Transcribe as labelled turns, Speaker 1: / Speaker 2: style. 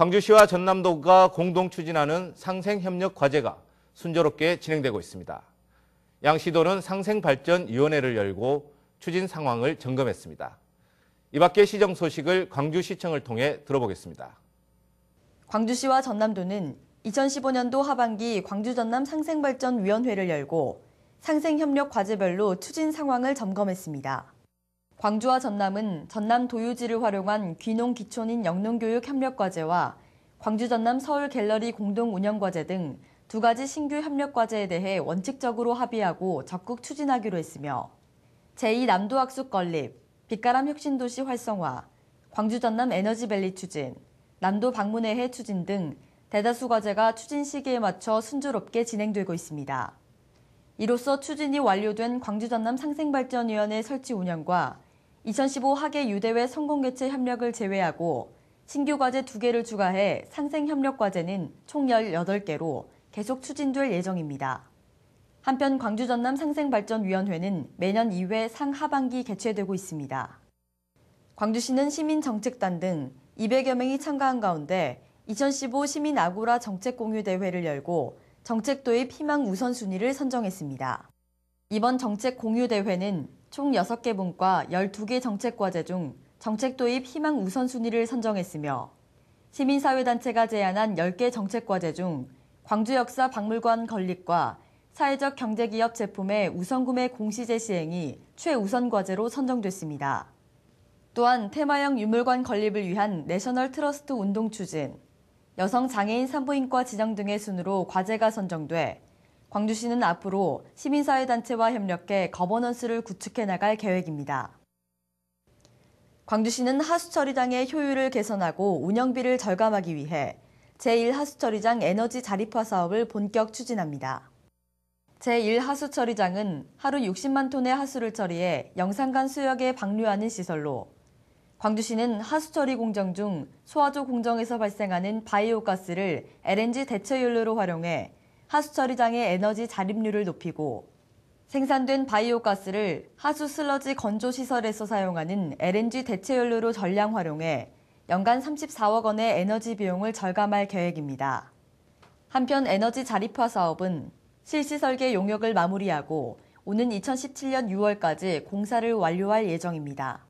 Speaker 1: 광주시와 전남도가 공동 추진하는 상생협력 과제가 순조롭게 진행되고 있습니다. 양 시도는 상생발전위원회를 열고 추진 상황을 점검했습니다. 이 밖의 시정 소식을 광주시청을 통해 들어보겠습니다.
Speaker 2: 광주시와 전남도는 2015년도 하반기 광주전남 상생발전위원회를 열고 상생협력 과제별로 추진 상황을 점검했습니다. 광주와 전남은 전남 도유지를 활용한 귀농 기초인 영농교육 협력과제와 광주 전남 서울 갤러리 공동 운영과제 등 두 가지 신규 협력과제에 대해 원칙적으로 합의하고 적극 추진하기로 했으며 제2남도학습 건립, 빛가람 혁신도시 활성화, 광주 전남 에너지밸리 추진, 남도 방문회해 추진 등 대다수 과제가 추진 시기에 맞춰 순조롭게 진행되고 있습니다. 이로써 추진이 완료된 광주 전남 상생발전위원회 설치 운영과 2015 학예 유대회 성공개최 협력을 제외하고 신규 과제 2개를 추가해 상생 협력 과제는 총 18개로 계속 추진될 예정입니다. 한편 광주 전남 상생발전위원회는 매년 2회 상하반기 개최되고 있습니다. 광주시는 시민정책단 등 200여 명이 참가한 가운데 2015 시민 아고라 정책 공유 대회를 열고 정책 도입 희망 우선순위를 선정했습니다. 이번 정책 공유 대회는 총 6개 분과 12개 정책과제 중 정책 도입 희망 우선순위를 선정했으며 시민사회단체가 제안한 10개 정책과제 중 광주역사 박물관 건립과 사회적 경제기업 제품의 우선구매 공시제 시행이 최우선 과제로 선정됐습니다. 또한 테마형 유물관 건립을 위한 내셔널 트러스트 운동 추진, 여성 장애인 산부인과 지정 등의 순으로 과제가 선정돼 광주시는 앞으로 시민사회단체와 협력해 거버넌스를 구축해 나갈 계획입니다. 광주시는 하수처리장의 효율을 개선하고 운영비를 절감하기 위해 제1하수처리장 에너지 자립화 사업을 본격 추진합니다. 제1하수처리장은 하루 60만 톤의 하수를 처리해 영산간 수역에 방류하는 시설로 광주시는 하수처리 공정 중 소화조 공정에서 발생하는 바이오가스를 LNG 대체연료로 활용해 하수 처리장의 에너지 자립률을 높이고 생산된 바이오가스를 하수 슬러지 건조 시설에서 사용하는 LNG 대체연료로 전량 활용해 연간 34억 원의 에너지 비용을 절감할 계획입니다. 한편 에너지 자립화 사업은 실시 설계 용역을 마무리하고 오는 2017년 6월까지 공사를 완료할 예정입니다.